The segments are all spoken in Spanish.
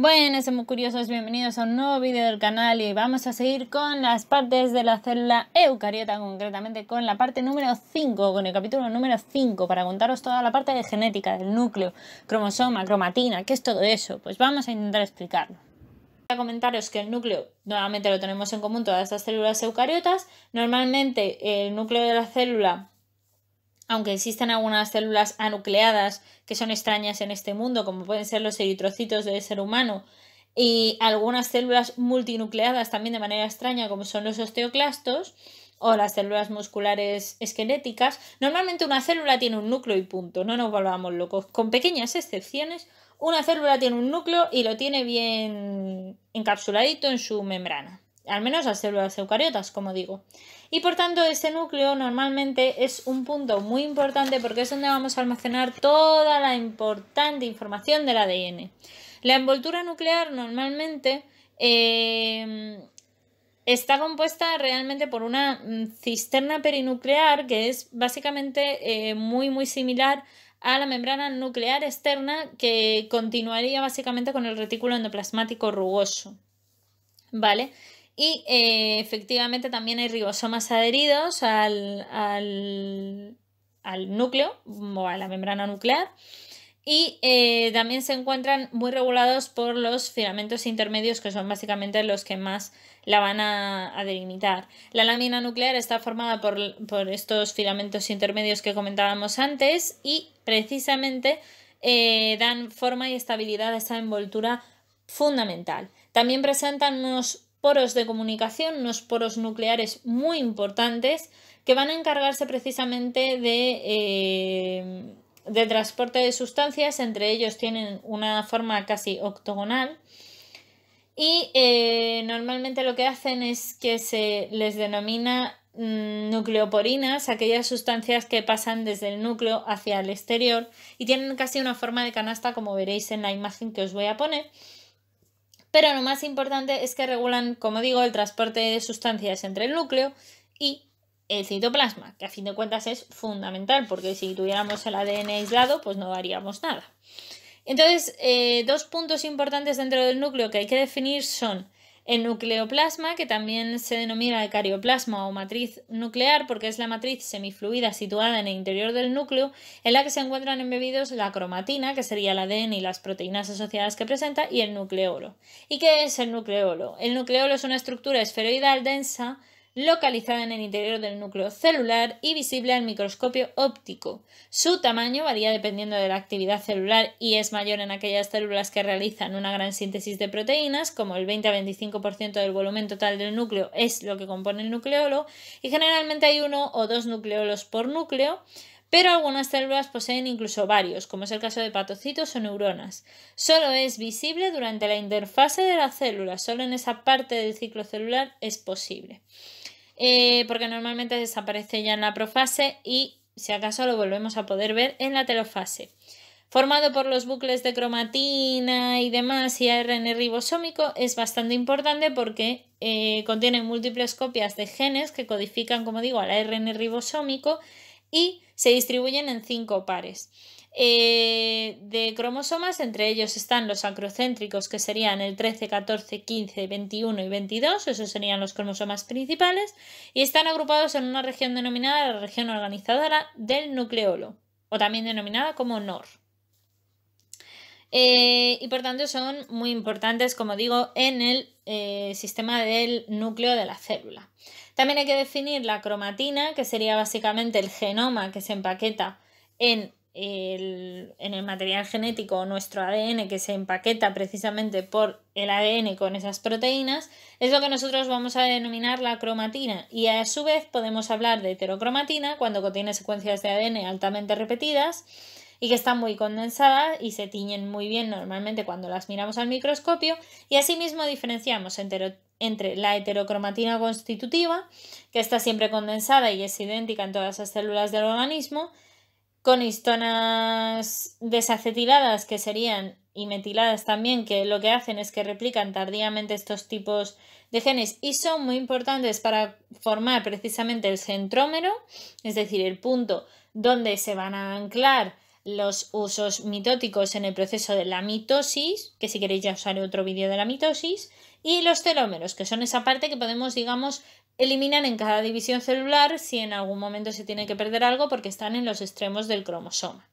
Bueno, somos curiosos, bienvenidos a un nuevo vídeo del canal y vamos a seguir con las partes de la célula eucariota, concretamente con la parte número 5, con el capítulo número 5, para contaros toda la parte de genética, del núcleo, cromosoma, cromatina, ¿qué es todo eso? Pues vamos a intentar explicarlo. Voy a comentaros que el núcleo, nuevamente lo tenemos en común todas estas células eucariotas, normalmente el núcleo de la célula aunque existan algunas células anucleadas que son extrañas en este mundo, como pueden ser los eritrocitos del ser humano, y algunas células multinucleadas también de manera extraña, como son los osteoclastos o las células musculares esqueléticas, normalmente una célula tiene un núcleo y punto, no nos volvamos locos. Con pequeñas excepciones, una célula tiene un núcleo y lo tiene bien encapsuladito en su membrana al menos las células eucariotas, como digo. Y por tanto, este núcleo normalmente es un punto muy importante porque es donde vamos a almacenar toda la importante información del ADN. La envoltura nuclear normalmente eh, está compuesta realmente por una mm, cisterna perinuclear que es básicamente eh, muy muy similar a la membrana nuclear externa que continuaría básicamente con el retículo endoplasmático rugoso. ¿Vale? Y eh, efectivamente también hay ribosomas adheridos al, núcleo o a la membrana nuclear. Y eh, también se encuentran muy regulados por los filamentos intermedios, que son básicamente los que más la van a, delimitar. La lámina nuclear está formada por, estos filamentos intermedios que comentábamos antes y precisamente eh, dan forma y estabilidad a esta envoltura fundamental. También presentan unos poros de comunicación, unos poros nucleares muy importantes que van a encargarse precisamente de, eh, de transporte de sustancias, entre ellos tienen una forma casi octogonal y eh, normalmente lo que hacen es que se les denomina mm, nucleoporinas, aquellas sustancias que pasan desde el núcleo hacia el exterior y tienen casi una forma de canasta como veréis en la imagen que os voy a poner pero lo más importante es que regulan, como digo, el transporte de sustancias entre el núcleo y el citoplasma, que a fin de cuentas es fundamental, porque si tuviéramos el ADN aislado, pues no haríamos nada. Entonces, eh, dos puntos importantes dentro del núcleo que hay que definir son el nucleoplasma, que también se denomina carioplasma o matriz nuclear, porque es la matriz semifluida situada en el interior del núcleo, en la que se encuentran embebidos la cromatina, que sería el ADN y las proteínas asociadas que presenta, y el nucleolo. ¿Y qué es el nucleolo? El nucleolo es una estructura esferoidal densa localizada en el interior del núcleo celular y visible al microscopio óptico. Su tamaño varía dependiendo de la actividad celular y es mayor en aquellas células que realizan una gran síntesis de proteínas, como el 20 a 25% del volumen total del núcleo es lo que compone el nucleolo, y generalmente hay uno o dos nucleolos por núcleo, pero algunas células poseen incluso varios, como es el caso de patocitos o neuronas. Solo es visible durante la interfase de la célula solo en esa parte del ciclo celular es posible. Eh, porque normalmente desaparece ya en la profase y si acaso lo volvemos a poder ver en la telofase. Formado por los bucles de cromatina y demás y ARN ribosómico, es bastante importante porque eh, contiene múltiples copias de genes que codifican, como digo, al ARN ribosómico y se distribuyen en cinco pares. Eh, de cromosomas, entre ellos están los acrocéntricos, que serían el 13, 14, 15, 21 y 22, esos serían los cromosomas principales, y están agrupados en una región denominada la región organizadora del nucleolo, o también denominada como NOR. Eh, y por tanto son muy importantes, como digo, en el eh, sistema del núcleo de la célula. También hay que definir la cromatina, que sería básicamente el genoma que se empaqueta en en el material genético nuestro ADN que se empaqueta precisamente por el ADN con esas proteínas, es lo que nosotros vamos a denominar la cromatina y a su vez podemos hablar de heterocromatina cuando contiene secuencias de ADN altamente repetidas y que están muy condensadas y se tiñen muy bien normalmente cuando las miramos al microscopio y asimismo diferenciamos entre la heterocromatina constitutiva, que está siempre condensada y es idéntica en todas las células del organismo, con histonas desacetiladas, que serían y metiladas también, que lo que hacen es que replican tardíamente estos tipos de genes y son muy importantes para formar precisamente el centrómero, es decir, el punto donde se van a anclar los usos mitóticos en el proceso de la mitosis, que si queréis ya os haré otro vídeo de la mitosis, y los telómeros, que son esa parte que podemos, digamos, Eliminan en cada división celular si en algún momento se tiene que perder algo porque están en los extremos del cromosoma.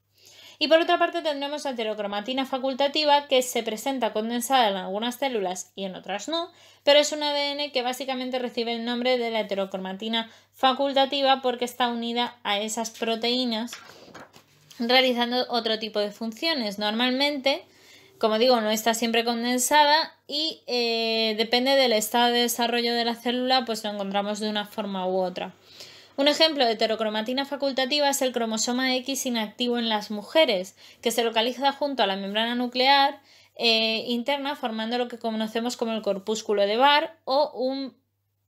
Y por otra parte tendremos la heterocromatina facultativa que se presenta condensada en algunas células y en otras no, pero es un ADN que básicamente recibe el nombre de la heterocromatina facultativa porque está unida a esas proteínas realizando otro tipo de funciones. Normalmente como digo, no está siempre condensada y eh, depende del estado de desarrollo de la célula, pues lo encontramos de una forma u otra. Un ejemplo de heterocromatina facultativa es el cromosoma X inactivo en las mujeres, que se localiza junto a la membrana nuclear eh, interna formando lo que conocemos como el corpúsculo de Barr o un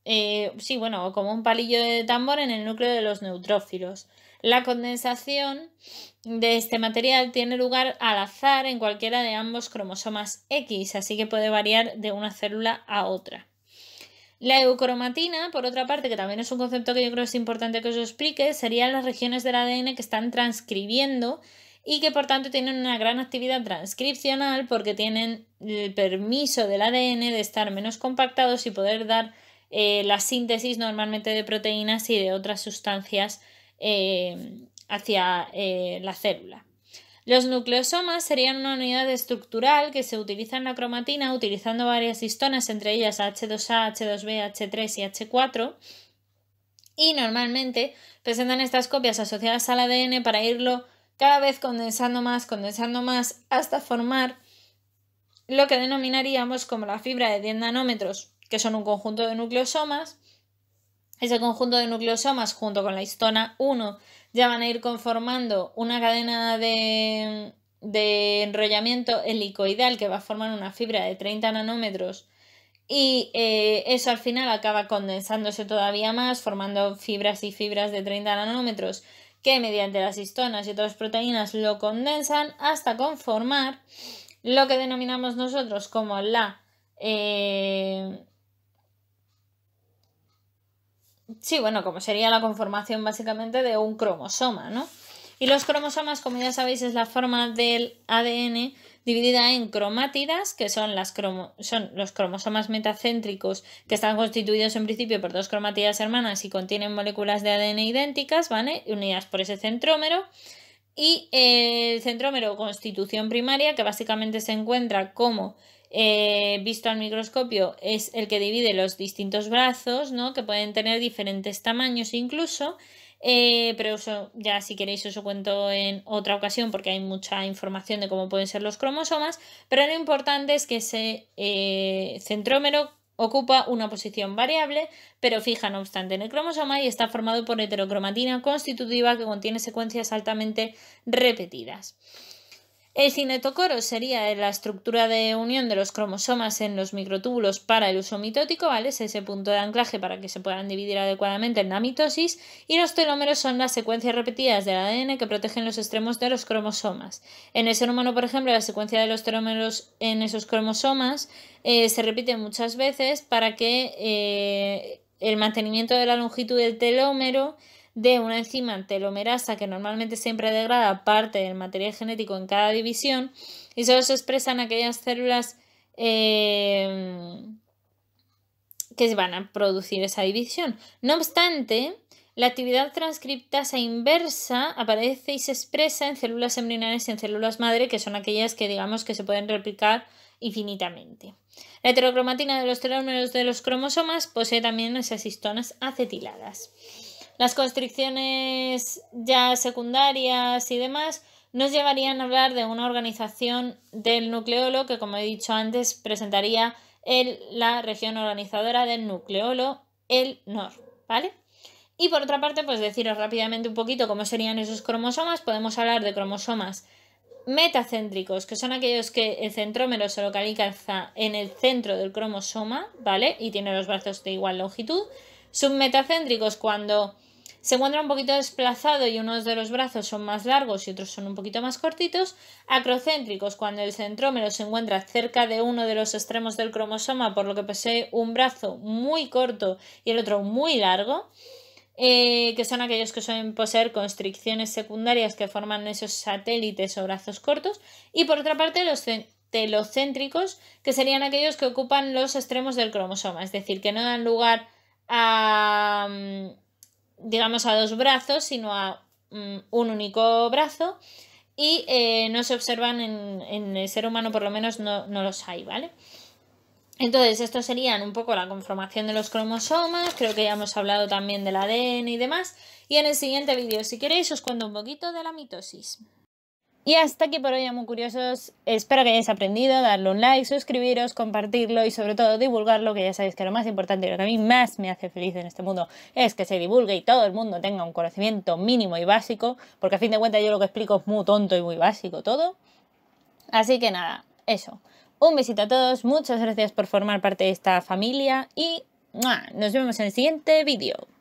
eh, bueno, como un palillo de tambor en el núcleo de los neutrófilos. La condensación de este material tiene lugar al azar en cualquiera de ambos cromosomas X, así que puede variar de una célula a otra. La eucromatina, por otra parte, que también es un concepto que yo creo es importante que os explique, serían las regiones del ADN que están transcribiendo y que por tanto tienen una gran actividad transcripcional porque tienen el permiso del ADN de estar menos compactados y poder dar eh, la síntesis normalmente de proteínas y de otras sustancias Em, hacia eh, la célula. Los nucleosomas serían una unidad estructural que se utiliza en la cromatina utilizando varias histonas, entre ellas H2A, H2B, H3 y H4, y normalmente presentan estas copias asociadas al ADN para irlo cada vez condensando más, condensando más, hasta formar lo que denominaríamos como la fibra de 10 nanómetros, que son un conjunto de nucleosomas, ese conjunto de nucleosomas junto con la histona 1 ya van a ir conformando una cadena de, enrollamiento helicoidal que va a formar una fibra de 30 nanómetros y eh, eso al final acaba condensándose todavía más, formando fibras y fibras de 30 nanómetros que mediante las histonas y otras proteínas lo condensan hasta conformar lo que denominamos nosotros como la eh, Sí, bueno, como sería la conformación básicamente de un cromosoma, ¿no? Y los cromosomas, como ya sabéis, es la forma del ADN dividida en cromátidas, que son, las son los cromosomas metacéntricos que están constituidos en principio por dos cromátidas hermanas y contienen moléculas de ADN idénticas, ¿vale? Unidas por ese centrómero. Y el centrómero constitución primaria, que básicamente se encuentra como eh, visto al microscopio es el que divide los distintos brazos, ¿no? que pueden tener diferentes tamaños incluso, eh, pero eso ya si queréis os lo cuento en otra ocasión porque hay mucha información de cómo pueden ser los cromosomas, pero lo importante es que ese eh, centrómero ocupa una posición variable, pero fija no obstante en el cromosoma y está formado por heterocromatina constitutiva que contiene secuencias altamente repetidas. El cinetocoro sería la estructura de unión de los cromosomas en los microtúbulos para el uso mitótico, ¿vale? Es ese punto de anclaje para que se puedan dividir adecuadamente en la mitosis. Y los telómeros son las secuencias repetidas del ADN que protegen los extremos de los cromosomas. En el ser humano, por ejemplo, la secuencia de los telómeros en esos cromosomas eh, se repite muchas veces para que eh, el mantenimiento de la longitud del telómero de una enzima telomerasa que normalmente siempre degrada parte del material genético en cada división y solo se expresan aquellas células em, que van a producir esa división. No obstante, la actividad transcriptasa inversa aparece y se expresa en células embrionarias y en células madre, que son aquellas que digamos que se pueden replicar infinitamente. La heterocromatina de los telómeros de los cromosomas posee también esas histonas acetiladas. Las constricciones ya secundarias y demás nos llevarían a hablar de una organización del nucleolo que, como he dicho antes, presentaría el, la región organizadora del nucleolo, el NOR, ¿vale? Y por otra parte, pues deciros rápidamente un poquito cómo serían esos cromosomas. Podemos hablar de cromosomas metacéntricos, que son aquellos que el centrómero se localiza en el centro del cromosoma, ¿vale? Y tiene los brazos de igual longitud. Submetacéntricos cuando se encuentra un poquito desplazado y unos de los brazos son más largos y otros son un poquito más cortitos, acrocéntricos cuando el centrómero se encuentra cerca de uno de los extremos del cromosoma, por lo que posee un brazo muy corto y el otro muy largo, eh, que son aquellos que suelen poseer constricciones secundarias que forman esos satélites o brazos cortos, y por otra parte los telocéntricos, que serían aquellos que ocupan los extremos del cromosoma, es decir, que no dan lugar a mm, digamos, a dos brazos, sino a mm, un único brazo. Y eh, no se observan en, el ser humano, por lo menos no, no los hay, ¿vale? Entonces, esto serían un poco la conformación de los cromosomas, creo que ya hemos hablado también del ADN y demás, y en el siguiente vídeo, si queréis, os cuento un poquito de la mitosis. Y hasta aquí por hoy, muy curiosos. Espero que hayáis aprendido, darle un like, suscribiros, compartirlo y sobre todo divulgarlo, que ya sabéis que lo más importante y lo que a mí más me hace feliz en este mundo es que se divulgue y todo el mundo tenga un conocimiento mínimo y básico, porque a fin de cuentas yo lo que explico es muy tonto y muy básico todo. Así que nada, eso. Un besito a todos, muchas gracias por formar parte de esta familia y nos vemos en el siguiente vídeo.